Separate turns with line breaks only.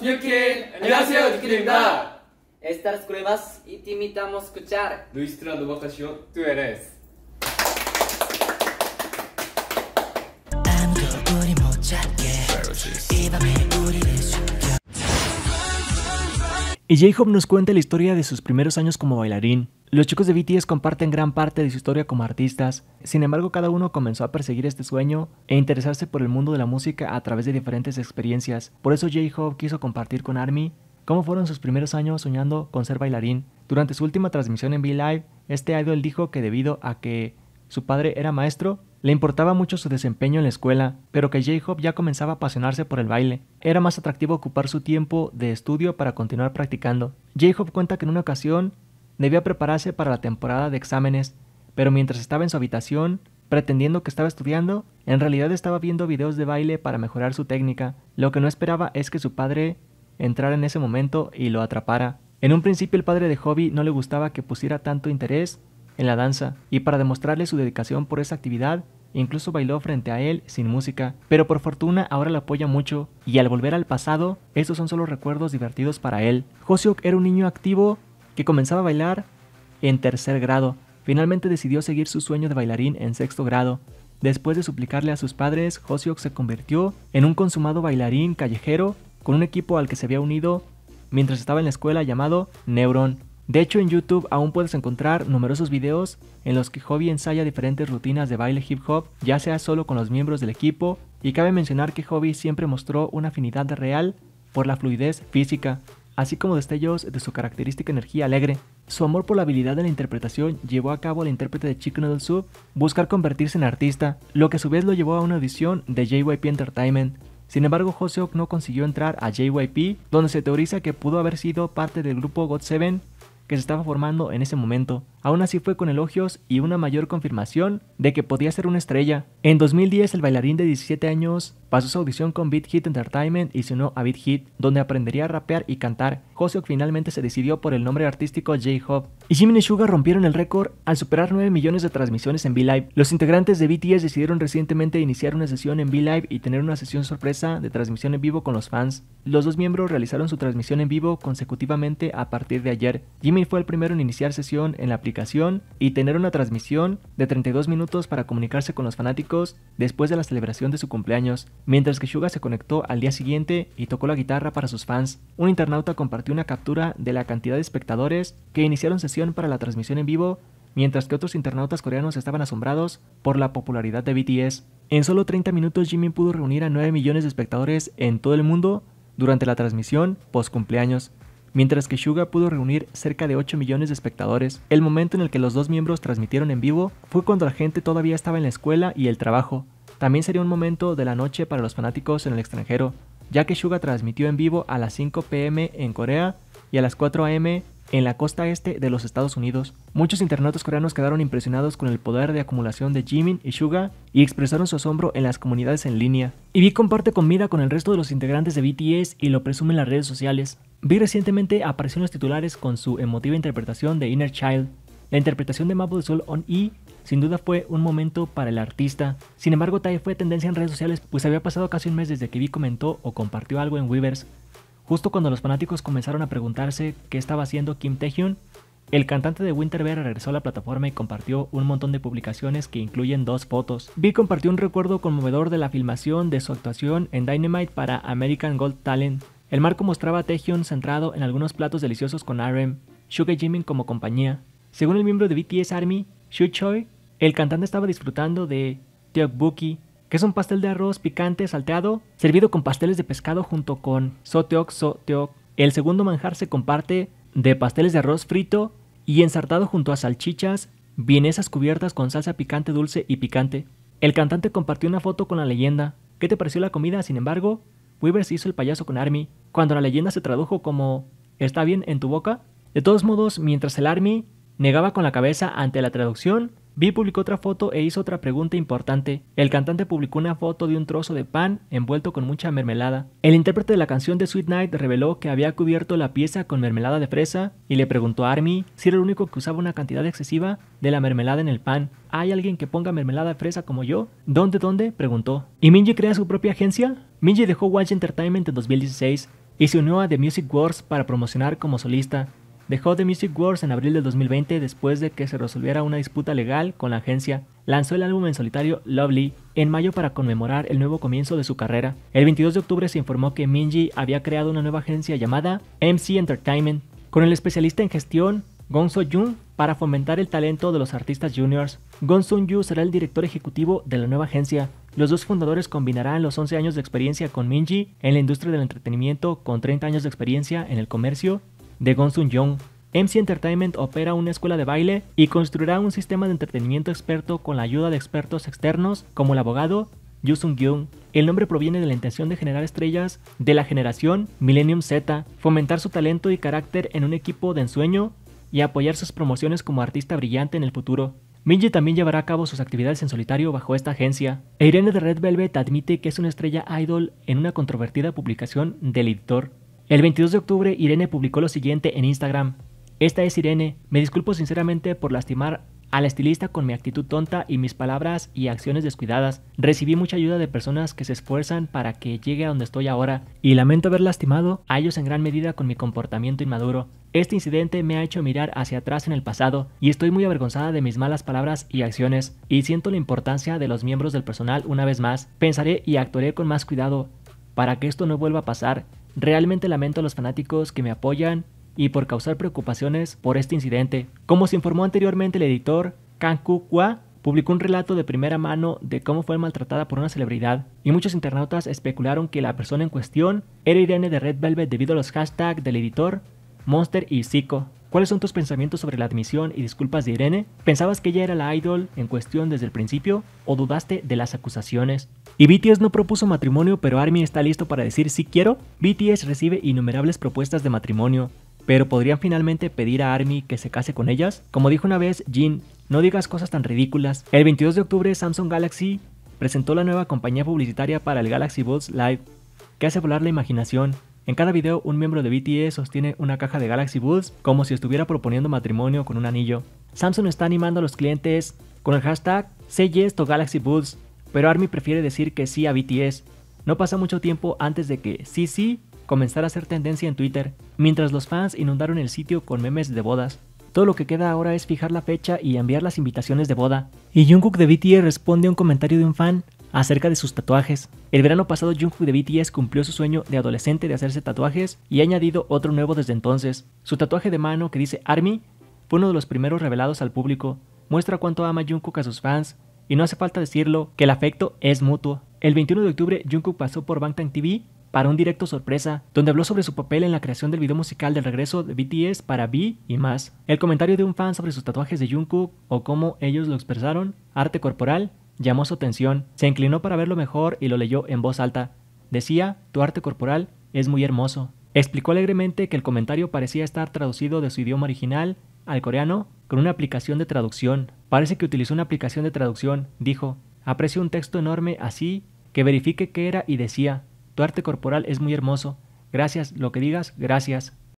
gracias 안녕하세요 Estas pruebas y te invitamos a escuchar Nuestra nueva canción Tú eres Y j nos cuenta la historia de sus primeros años como bailarín, los chicos de BTS comparten gran parte de su historia como artistas, sin embargo cada uno comenzó a perseguir este sueño e interesarse por el mundo de la música a través de diferentes experiencias. Por eso J-Hope quiso compartir con ARMY cómo fueron sus primeros años soñando con ser bailarín. Durante su última transmisión en V-Live, este idol dijo que debido a que su padre era maestro, le importaba mucho su desempeño en la escuela, pero que J-Hope ya comenzaba a apasionarse por el baile. Era más atractivo ocupar su tiempo de estudio para continuar practicando. J-Hope cuenta que en una ocasión debía prepararse para la temporada de exámenes, pero mientras estaba en su habitación, pretendiendo que estaba estudiando, en realidad estaba viendo videos de baile para mejorar su técnica. Lo que no esperaba es que su padre entrara en ese momento y lo atrapara. En un principio el padre de Hobby no le gustaba que pusiera tanto interés en la danza, y para demostrarle su dedicación por esa actividad, incluso bailó frente a él sin música, pero por fortuna ahora la apoya mucho, y al volver al pasado, esos son solo recuerdos divertidos para él. Joseok era un niño activo que comenzaba a bailar en tercer grado. Finalmente decidió seguir su sueño de bailarín en sexto grado. Después de suplicarle a sus padres, Josio se convirtió en un consumado bailarín callejero con un equipo al que se había unido mientras estaba en la escuela llamado Neuron. De hecho, en YouTube aún puedes encontrar numerosos videos en los que Hobby ensaya diferentes rutinas de baile hip hop, ya sea solo con los miembros del equipo, y cabe mencionar que Hobby siempre mostró una afinidad real por la fluidez física así como destellos de su característica energía alegre. Su amor por la habilidad de la interpretación llevó a cabo al intérprete de Chicken Noodle Soup buscar convertirse en artista, lo que a su vez lo llevó a una audición de JYP Entertainment. Sin embargo, Joseok no consiguió entrar a JYP, donde se teoriza que pudo haber sido parte del grupo god 7 que se estaba formando en ese momento. Aún así fue con elogios y una mayor confirmación de que podía ser una estrella. En 2010, el bailarín de 17 años pasó su audición con Beat Hit Entertainment y se unió a Beat Hit, donde aprendería a rapear y cantar. Joseok finalmente se decidió por el nombre artístico J-Hop. Y Jimin y Suga rompieron el récord al superar 9 millones de transmisiones en V-Live. Los integrantes de BTS decidieron recientemente iniciar una sesión en V-Live y tener una sesión sorpresa de transmisión en vivo con los fans. Los dos miembros realizaron su transmisión en vivo consecutivamente a partir de ayer. Jimin fue el primero en iniciar sesión en la aplicación y tener una transmisión de 32 minutos para comunicarse con los fanáticos después de la celebración de su cumpleaños, mientras que Suga se conectó al día siguiente y tocó la guitarra para sus fans. Un internauta compartió una captura de la cantidad de espectadores que iniciaron sesión para la transmisión en vivo mientras que otros internautas coreanos estaban asombrados por la popularidad de BTS. En solo 30 minutos Jimmy pudo reunir a 9 millones de espectadores en todo el mundo durante la transmisión post cumpleaños. Mientras que Suga pudo reunir cerca de 8 millones de espectadores, el momento en el que los dos miembros transmitieron en vivo fue cuando la gente todavía estaba en la escuela y el trabajo. También sería un momento de la noche para los fanáticos en el extranjero, ya que Suga transmitió en vivo a las 5 pm en Corea y a las 4 a.m. en la costa este de los Estados Unidos. Muchos internautas coreanos quedaron impresionados con el poder de acumulación de Jimin y Suga y expresaron su asombro en las comunidades en línea. Y vi comparte comida con el resto de los integrantes de BTS y lo presume en las redes sociales. Vi recientemente apareció en los titulares con su emotiva interpretación de Inner Child. La interpretación de de Soul on E sin duda fue un momento para el artista. Sin embargo, Tai fue tendencia en redes sociales, pues había pasado casi un mes desde que Vi comentó o compartió algo en Weavers Justo cuando los fanáticos comenzaron a preguntarse qué estaba haciendo Kim Taehyun, el cantante de Winter Bear regresó a la plataforma y compartió un montón de publicaciones que incluyen dos fotos. Vi compartió un recuerdo conmovedor de la filmación de su actuación en Dynamite para American Gold Talent. El marco mostraba a Taehyun centrado en algunos platos deliciosos con RM, Suga Jimin como compañía. Según el miembro de BTS Army, Shu Choi, el cantante estaba disfrutando de tteokbokki que es un pastel de arroz picante salteado, servido con pasteles de pescado junto con soteok soteok. El segundo manjar se comparte de pasteles de arroz frito y ensartado junto a salchichas, vienesas cubiertas con salsa picante dulce y picante. El cantante compartió una foto con la leyenda. ¿Qué te pareció la comida? Sin embargo, se hizo el payaso con Army, cuando la leyenda se tradujo como ¿Está bien en tu boca? De todos modos, mientras el Army negaba con la cabeza ante la traducción, Vi publicó otra foto e hizo otra pregunta importante. El cantante publicó una foto de un trozo de pan envuelto con mucha mermelada. El intérprete de la canción de Sweet Night reveló que había cubierto la pieza con mermelada de fresa y le preguntó a Army si era el único que usaba una cantidad excesiva de la mermelada en el pan. ¿Hay alguien que ponga mermelada de fresa como yo? ¿Dónde, dónde? preguntó. ¿Y Minji crea su propia agencia? Minji dejó Watch Entertainment en 2016 y se unió a The Music Wars para promocionar como solista. Dejó The Music Wars en abril de 2020 después de que se resolviera una disputa legal con la agencia. Lanzó el álbum en solitario Lovely en mayo para conmemorar el nuevo comienzo de su carrera. El 22 de octubre se informó que Minji había creado una nueva agencia llamada MC Entertainment con el especialista en gestión Gonzo Jung para fomentar el talento de los artistas juniors. Gonzo Yu será el director ejecutivo de la nueva agencia. Los dos fundadores combinarán los 11 años de experiencia con Minji en la industria del entretenimiento con 30 años de experiencia en el comercio de Gonsun Young, MC Entertainment opera una escuela de baile y construirá un sistema de entretenimiento experto con la ayuda de expertos externos como el abogado sung Yoon. El nombre proviene de la intención de generar estrellas de la generación Millennium Z, fomentar su talento y carácter en un equipo de ensueño y apoyar sus promociones como artista brillante en el futuro. Minji también llevará a cabo sus actividades en solitario bajo esta agencia. Irene de Red Velvet admite que es una estrella idol en una controvertida publicación del editor. El 22 de octubre, Irene publicó lo siguiente en Instagram. Esta es Irene, me disculpo sinceramente por lastimar al estilista con mi actitud tonta y mis palabras y acciones descuidadas. Recibí mucha ayuda de personas que se esfuerzan para que llegue a donde estoy ahora y lamento haber lastimado a ellos en gran medida con mi comportamiento inmaduro. Este incidente me ha hecho mirar hacia atrás en el pasado y estoy muy avergonzada de mis malas palabras y acciones y siento la importancia de los miembros del personal una vez más. Pensaré y actuaré con más cuidado para que esto no vuelva a pasar Realmente lamento a los fanáticos que me apoyan y por causar preocupaciones por este incidente. Como se informó anteriormente, el editor Kanku Kwa publicó un relato de primera mano de cómo fue maltratada por una celebridad y muchos internautas especularon que la persona en cuestión era Irene de Red Velvet debido a los hashtags del editor Monster y Zico. ¿Cuáles son tus pensamientos sobre la admisión y disculpas de Irene? ¿Pensabas que ella era la idol en cuestión desde el principio o dudaste de las acusaciones? Y BTS no propuso matrimonio, pero Army está listo para decir si sí quiero. BTS recibe innumerables propuestas de matrimonio, pero podrían finalmente pedir a Army que se case con ellas. Como dijo una vez Jin, no digas cosas tan ridículas. El 22 de octubre Samsung Galaxy presentó la nueva compañía publicitaria para el Galaxy Buds Live, que hace volar la imaginación. En cada video, un miembro de BTS sostiene una caja de Galaxy Buds como si estuviera proponiendo matrimonio con un anillo. Samsung está animando a los clientes con el hashtag #SayYesToGalaxyBuds pero ARMY prefiere decir que sí a BTS. No pasa mucho tiempo antes de que sí sí comenzara a ser tendencia en Twitter, mientras los fans inundaron el sitio con memes de bodas. Todo lo que queda ahora es fijar la fecha y enviar las invitaciones de boda. Y Jungkook de BTS responde a un comentario de un fan acerca de sus tatuajes. El verano pasado Jungkook de BTS cumplió su sueño de adolescente de hacerse tatuajes y ha añadido otro nuevo desde entonces. Su tatuaje de mano que dice ARMY fue uno de los primeros revelados al público. Muestra cuánto ama Jungkook a sus fans y no hace falta decirlo que el afecto es mutuo. El 21 de octubre, Jungkook pasó por Bangtan TV para un directo sorpresa, donde habló sobre su papel en la creación del video musical del regreso de BTS para B y más. El comentario de un fan sobre sus tatuajes de Jungkook o cómo ellos lo expresaron, arte corporal, llamó su atención. Se inclinó para verlo mejor y lo leyó en voz alta. Decía, tu arte corporal es muy hermoso. Explicó alegremente que el comentario parecía estar traducido de su idioma original al coreano con una aplicación de traducción. Parece que utilizó una aplicación de traducción, dijo. Aprecio un texto enorme así que verifique qué era y decía, tu arte corporal es muy hermoso. Gracias, lo que digas, gracias.